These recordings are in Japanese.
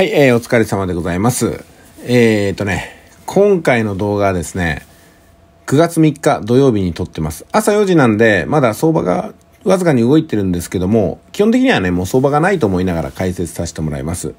はい、えー、お疲れ様でございます。えー、っとね、今回の動画はですね、9月3日土曜日に撮ってます。朝4時なんで、まだ相場がわずかに動いてるんですけども、基本的にはね、もう相場がないと思いながら解説させてもらいます。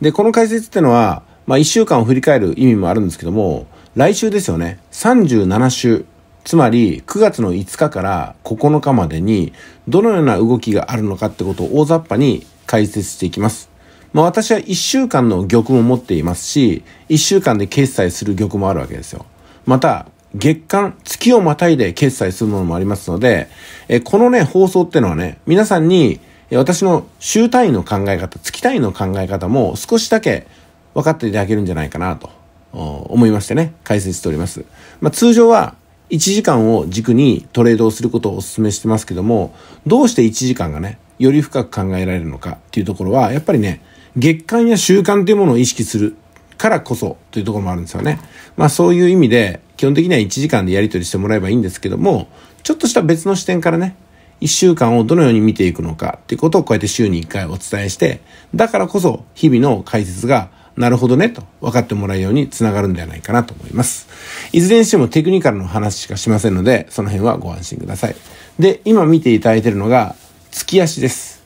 で、この解説ってのは、まあ1週間を振り返る意味もあるんですけども、来週ですよね、37週、つまり9月の5日から9日までに、どのような動きがあるのかってことを大雑把に解説していきます。まあ、私は1週間の玉も持っていますし、1週間で決済する玉もあるわけですよ。また、月間、月をまたいで決済するものもありますので、えこのね、放送ってのはね、皆さんに、私の週単位の考え方、月単位の考え方も少しだけ分かっていただけるんじゃないかなと思いましてね、解説しております。まあ、通常は1時間を軸にトレードをすることをお勧めしてますけども、どうして1時間がね、より深く考えられるのかっていうところは、やっぱりね、月間や習慣というものを意識するからこそというところもあるんですよね。まあそういう意味で、基本的には1時間でやり取りしてもらえばいいんですけども、ちょっとした別の視点からね、1週間をどのように見ていくのかっていうことをこうやって週に1回お伝えして、だからこそ日々の解説がなるほどねと分かってもらうようにつながるんではないかなと思います。いずれにしてもテクニカルの話しかしませんので、その辺はご安心ください。で、今見ていただいているのが、月足です。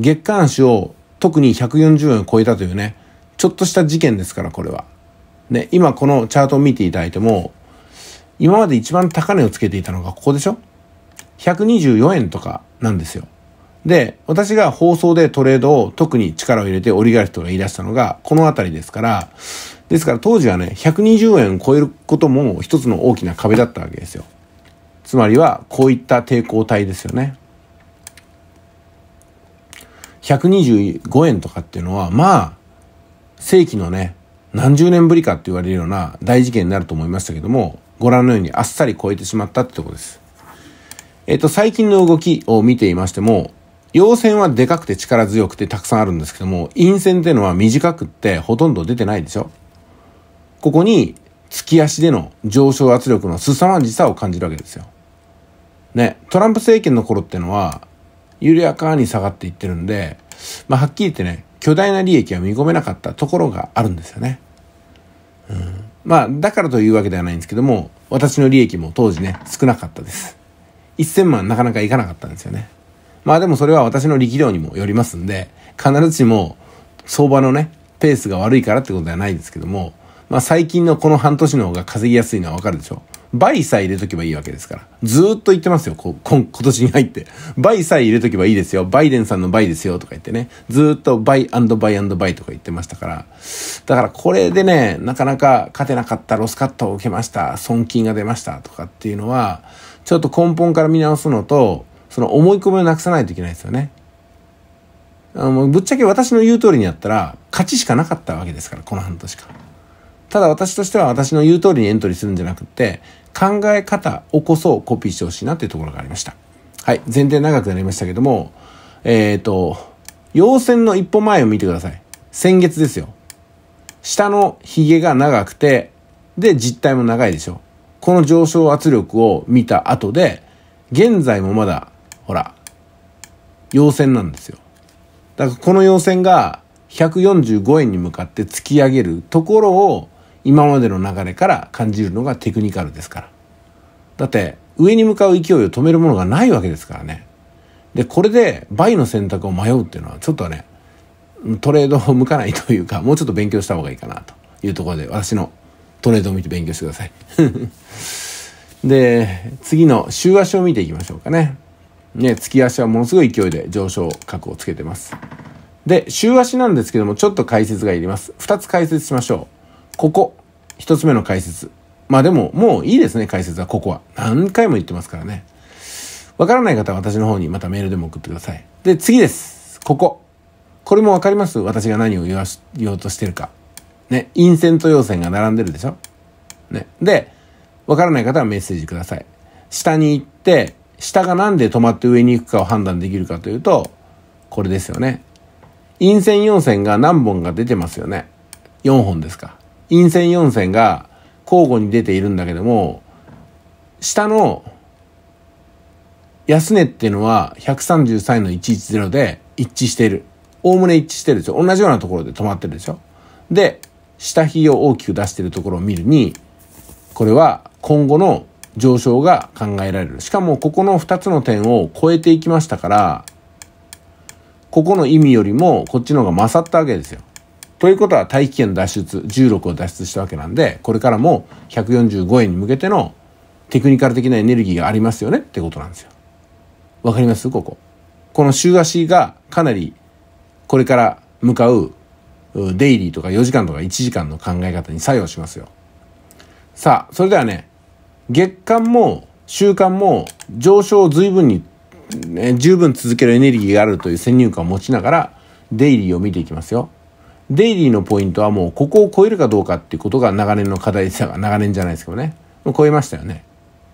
月刊足を特に140円を超えたというね、ちょっとした事件ですから、これは。ね、今このチャートを見ていただいても、今まで一番高値をつけていたのがここでしょ ?124 円とかなんですよ。で、私が放送でトレードを特に力を入れてオリガルトが言い出したのがこの辺りですから、ですから当時はね、120円を超えることも一つの大きな壁だったわけですよ。つまりはこういった抵抗体ですよね。125円とかっていうのは、まあ、世紀のね、何十年ぶりかって言われるような大事件になると思いましたけども、ご覧のようにあっさり超えてしまったってとこです。えっと、最近の動きを見ていましても、陽線はでかくて力強くてたくさんあるんですけども、陰線っていうのは短くってほとんど出てないでしょここに月足での上昇圧力の凄まじさを感じるわけですよ。ね、トランプ政権の頃ってのは、緩やかに下がっていってるんで、まあ、はっきり言ってね、巨大な利益は見込めなかったところがあるんですよね。うん、まあ、だからというわけではないんですけども、私の利益も当時ね、少なかったです。1000万なかなかいかなかったんですよね。まあでもそれは私の力量にもよりますんで、必ずしも相場のね、ペースが悪いからってことではないですけども、まあ最近のこの半年の方が稼ぎやすいのはわかるでしょう。倍さえ入れとけばいいわけですから。ずっと言ってますよ、こ今年に入って。倍さえ入れとけばいいですよ。バイデンさんの倍ですよ、とか言ってね。ずっと倍倍倍とか言ってましたから。だからこれでね、なかなか勝てなかった、ロスカットを受けました、損金が出ました、とかっていうのは、ちょっと根本から見直すのと、その思い込みをなくさないといけないですよね。あのぶっちゃけ私の言う通りにやったら、勝ちしかなかったわけですから、この半年間。ただ私としては私の言う通りにエントリーするんじゃなくて、考え方をこそコピーしてほしいなっていうところがありました。はい。前提長くなりましたけども、えっ、ー、と、陽線の一歩前を見てください。先月ですよ。下の髭が長くて、で、実体も長いでしょ。この上昇圧力を見た後で、現在もまだ、ほら、陽線なんですよ。だからこの陽線が145円に向かって突き上げるところを今までの流れから感じるのがテクニカルですから。だって上に向かう勢いを止めるものがないわけですからね。で、これで倍の選択を迷うっていうのはちょっとね、トレードを向かないというか、もうちょっと勉強した方がいいかなというところで、私のトレードを見て勉強してください。で、次の週足を見ていきましょうかね。ね、月足はものすごい勢いで上昇角をつけてます。で、週足なんですけども、ちょっと解説がいります。2つ解説しましょう。ここ、一つ目の解説。まあでも、もういいですね、解説は、ここは。何回も言ってますからね。わからない方は私の方にまたメールでも送ってください。で、次です。ここ。これもわかります私が何を言わし、言おうとしてるか。ね、陰線と陽線が並んでるでしょね。で、わからない方はメッセージください。下に行って、下が何で止まって上に行くかを判断できるかというと、これですよね。陰線陽線が何本が出てますよね。4本ですか。陰線陽線が交互に出ているんだけども、下の安値っていうのは133の110で一致している。おおむね一致してるでしょ。同じようなところで止まってるでしょ。で、下比を大きく出しているところを見るに、これは今後の上昇が考えられる。しかもここの2つの点を超えていきましたから、ここの意味よりもこっちの方が勝ったわけですよ。ということは大気圏脱出16を脱出したわけなんでこれからも145円に向けてのテクニカル的なエネルギーがありますよねってことなんですよ。わかりますここ。この週足がかなりこれから向かうデイリーとか4時間とか1時間の考え方に作用しますよ。さあ、それではね、月間も週間も上昇を随分に、ね、十分続けるエネルギーがあるという先入観を持ちながらデイリーを見ていきますよ。デイリーのポイントはもうここを超えるかどうかっていうことが長年の課題でしたが、長年じゃないですけどね。もう超えましたよね。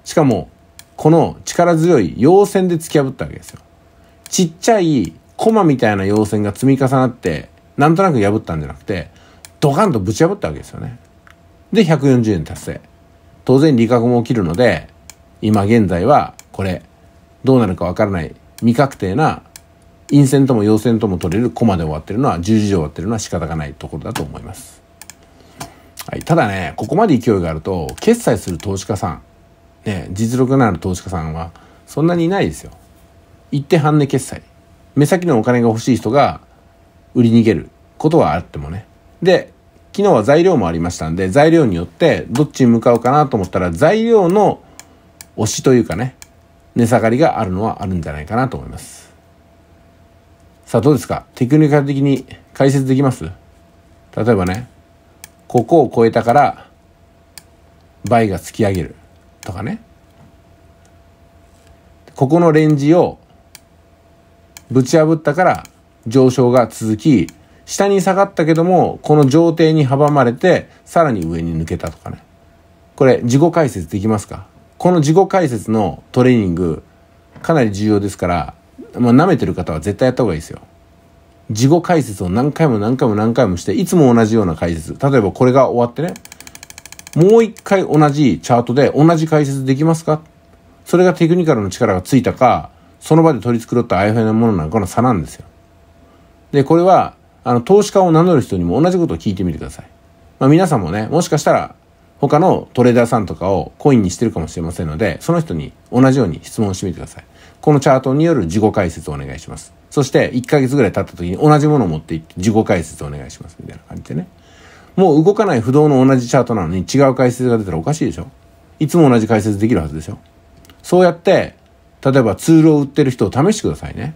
しかも、この力強い陽線で突き破ったわけですよ。ちっちゃいコマみたいな陽線が積み重なって、なんとなく破ったんじゃなくて、ドカンとぶち破ったわけですよね。で、140円達成。当然、利確も起きるので、今現在は、これ、どうなるかわからない未確定な陰線とも陽線とも取れるコマで終わってるのは十字以上終わってるのは仕方がないところだと思います。はい、ただねここまで勢いがあると決済する投資家さん、ね、実力のある投資家さんはそんなにいないですよ。一定半値決済目先のお金が欲しい人が売り逃げることはあってもね。で昨日は材料もありましたんで材料によってどっちに向かうかなと思ったら材料の推しというかね値下がりがあるのはあるんじゃないかなと思います。さあどうですかテクニカル的に解説できます例えばね、ここを超えたから、倍が突き上げるとかね。ここのレンジをぶち破ったから上昇が続き、下に下がったけども、この上底に阻まれて、さらに上に抜けたとかね。これ、自己解説できますかこの自己解説のトレーニング、かなり重要ですから、まあ、舐めてる方は絶対やった方がいいですよ。事後解説を何回も何回も何回もして、いつも同じような解説。例えばこれが終わってね、もう一回同じチャートで同じ解説できますかそれがテクニカルの力がついたか、その場で取り繕った i f うのものなんかの差なんですよ。で、これは、あの、投資家を名乗る人にも同じことを聞いてみてください。まあ皆さんもね、もしかしたら他のトレーダーさんとかをコインにしてるかもしれませんので、その人に同じように質問してみてください。このチャートによる事後解説をお願いします。そして1ヶ月ぐらい経った時に同じものを持っていって事後解説をお願いしますみたいな感じでね。もう動かない不動の同じチャートなのに違う解説が出たらおかしいでしょいつも同じ解説できるはずでしょそうやって、例えばツールを売ってる人を試してくださいね。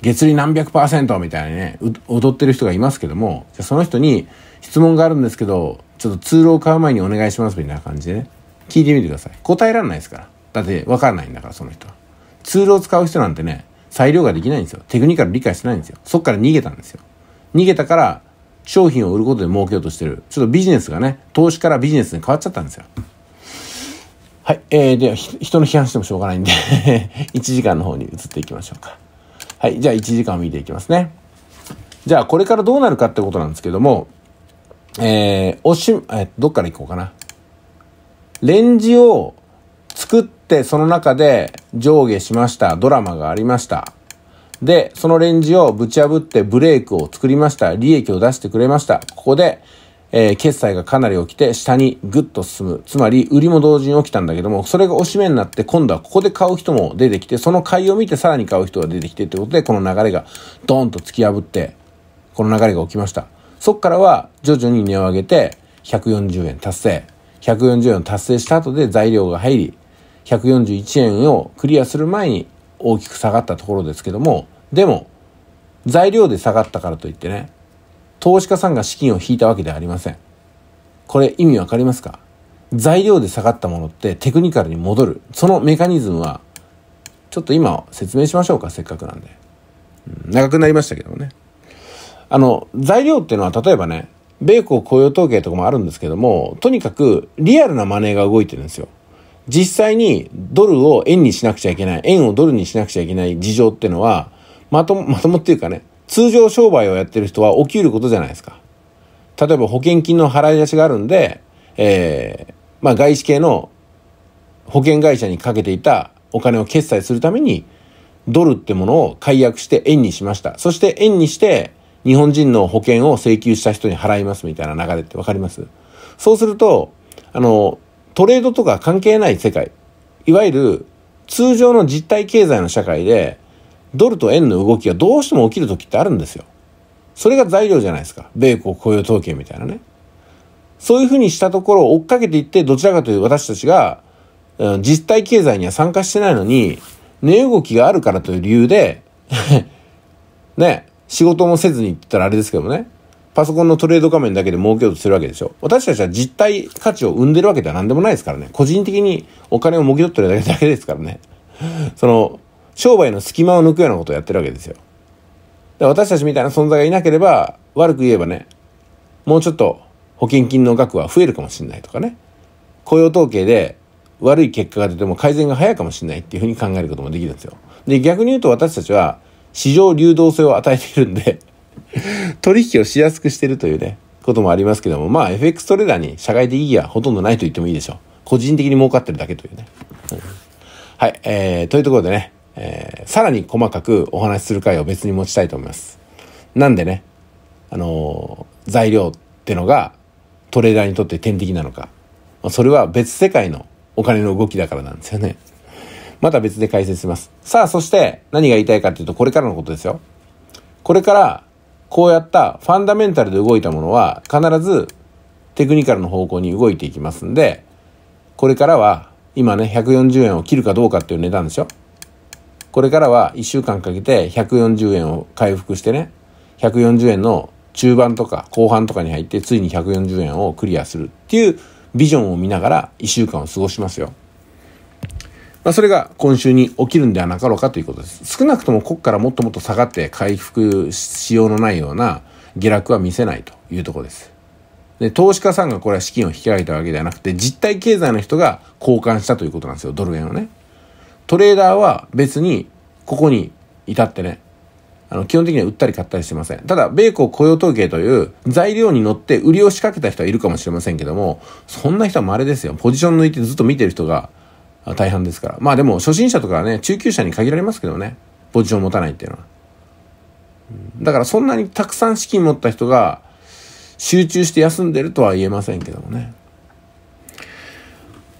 月利何百パーセントみたいなね、踊ってる人がいますけども、じゃその人に質問があるんですけど、ちょっとツールを買う前にお願いしますみたいな感じでね、聞いてみてください。答えられないですから。だって分からないんだから、その人は。ツールを使う人なんてね、裁量ができないんですよ。テクニカル理解してないんですよ。そっから逃げたんですよ。逃げたから、商品を売ることで儲けようとしてる。ちょっとビジネスがね、投資からビジネスに変わっちゃったんですよ。はい。えー、では、人の批判してもしょうがないんで1 時間の方に移っていきましょうか。はい。じゃあ、1時間を見ていきますね。じゃあ、これからどうなるかってことなんですけども、えー、おし、えー、どっから行こうかな。レンジを作って、その中で、上下しましたドラマがありました。で、そのレンジをぶち破ってブレイクを作りました。利益を出してくれました。ここで、えー、決済がかなり起きて、下にぐっと進む。つまり、売りも同時に起きたんだけども、それが押し目になって、今度はここで買う人も出てきて、その買いを見てさらに買う人が出てきてってことで、この流れがドーンと突き破って、この流れが起きました。そっからは、徐々に値を上げて、140円達成。140円達成した後で材料が入り、141円をクリアする前に大きく下がったところですけども、でも、材料で下がったからといってね、投資家さんが資金を引いたわけではありません。これ意味わかりますか材料で下がったものってテクニカルに戻る。そのメカニズムは、ちょっと今説明しましょうか、せっかくなんで。長くなりましたけどもね。あの、材料っていうのは例えばね、米国雇用統計とかもあるんですけども、とにかくリアルなマネーが動いてるんですよ。実際にドルを円にしなくちゃいけない、円をドルにしなくちゃいけない事情ってのは、まとも、まともっていうかね、通常商売をやってる人は起きることじゃないですか。例えば保険金の払い出しがあるんで、えー、まあ外資系の保険会社にかけていたお金を決済するために、ドルってものを解約して円にしました。そして円にして、日本人の保険を請求した人に払いますみたいな流れってわかりますそうすると、あの、トレードとか関係ない世界、いわゆる通常の実体経済の社会で、ドルと円の動きがどうしても起きる時ってあるんですよ。それが材料じゃないですか。米国雇用統計みたいなね。そういうふうにしたところを追っかけていって、どちらかという私たちが、実体経済には参加してないのに、値動きがあるからという理由で ね、仕事もせずにって言ったらあれですけどもね、パソコンのトレード画面だけで儲けようとするわけでしょ。私たちは実体価値を生んでるわけでは何でもないですからね。個人的にお金をもぎ取ってるだけだけですからね。その、商売の隙間を抜くようなことをやってるわけですよ。で私たちみたいな存在がいなければ、悪く言えばね、もうちょっと保険金の額は増えるかもしれないとかね。雇用統計で悪い結果が出ても改善が早いかもしれないっていうふうに考えることもできるんですよ。で、逆に言うと私たちは市場流動性を与えているんで取引をしやすくしてるというね、こともありますけども、まあ FX トレーダーに社外的意義はほとんどないと言ってもいいでしょう。個人的に儲かってるだけというね。うん、はい、えー、というところでね、えー、さらに細かくお話しする回を別に持ちたいと思います。なんでね、あのー、材料ってのがトレーダーにとって天敵なのか、それは別世界のお金の動きだからなんですよね。また別で解説します。さあ、そして何が言いたいかっていうと、これからのことですよ。これからこうやったファンダメンタルで動いたものは必ずテクニカルの方向に動いていきますんで、これからは今ね、140円を切るかどうかっていう値段でしょこれからは1週間かけて140円を回復してね、140円の中盤とか後半とかに入ってついに140円をクリアするっていうビジョンを見ながら1週間を過ごしますよ。まあ、それが今週に起きるんではなかろうかということです。少なくともここからもっともっと下がって回復しようのないような下落は見せないというところです。で、投資家さんがこれは資金を引き上げたわけではなくて、実体経済の人が交換したということなんですよ、ドル円をね。トレーダーは別にここに至ってね、あの、基本的には売ったり買ったりしてません。ただ、米国雇用統計という材料に乗って売りを仕掛けた人はいるかもしれませんけども、そんな人は稀ですよ。ポジション抜いてずっと見てる人が大半ですから。まあでも初心者とかはね、中級者に限られますけどね、ポジション持たないっていうのは。だからそんなにたくさん資金持った人が集中して休んでるとは言えませんけどもね。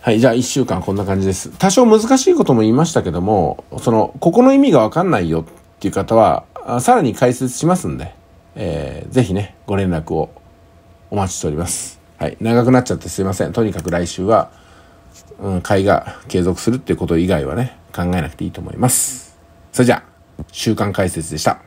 はい、じゃあ1週間こんな感じです。多少難しいことも言いましたけども、その、ここの意味がわかんないよっていう方は、さらに解説しますんで、えー、ぜひね、ご連絡をお待ちしております。はい、長くなっちゃってすいません。とにかく来週は、うん、買いが継続するっていうこと以外はね、考えなくていいと思います。それじゃあ、週刊解説でした。